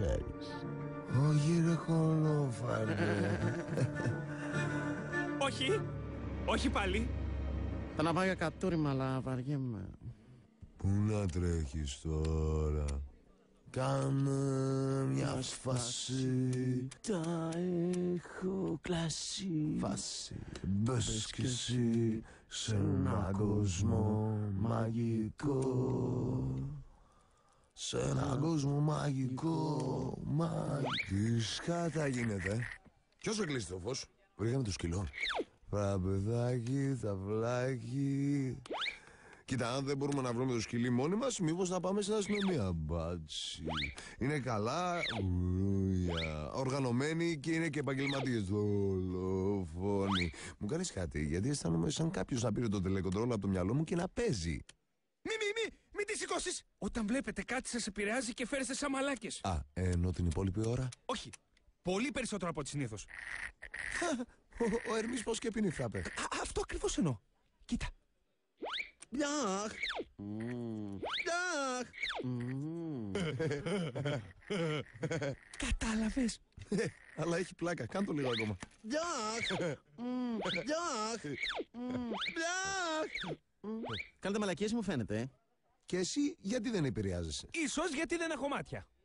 ξέρεις. Όχι ρε Όχι, όχι πάλι. Θα να πάω για κατούριμα, αλλά βαριέμαι. Πού να τρέχεις τώρα. Κάνε μια φάση Τα έχω κλασί Φασί! Μπες κι εσύ Σε έναν κόσμο μαγικό σε έναν κόσμο μαγικό, λοιπόν. μαγική σκάτα γίνεται. Ποιος ο κλείσει το φως, Βρήκαμε το σκυλό. Ραπεδάκι, ταυλάκι. Κοίτα, αν δεν μπορούμε να βρούμε το σκυλί μόνοι μας, μήπως θα πάμε στην αστυνομία. Μπάτσι. Είναι καλά, ουρούια. Οργανωμένοι και είναι και επαγγελματίε. Δολοφόνοι. Μου κάνει κάτι, γιατί αισθάνομαι σαν κάποιο να πήρε το τηλεκοντρόλ από το μυαλό μου και να παίζει. Μη, μη, μη, μη τη σηκώσεις! Όταν βλέπετε κάτι σας επηρεάζει και φέρεστε σαν μαλάκες. Α, ενώ την υπόλοιπη ώρα. Όχι. Πολύ περισσότερο από τη συνήθως. Ο, ο Ερμής πώς και πίνει ακριβώς Αυτό ακριβώς εννοώ. Κοίτα. Μπιαχ! Μπιαχ! Κατάλαβες. Αλλά έχει πλάκα. Κάντο λίγο ακόμα. Μπιαχ! Μπιαχ! Μπιαχ! Κάντε μαλακίες μου φαίνεται. Ε. Και εσύ γιατί δεν επηρεάζεσαι. Ίσως γιατί δεν έχω μάτια.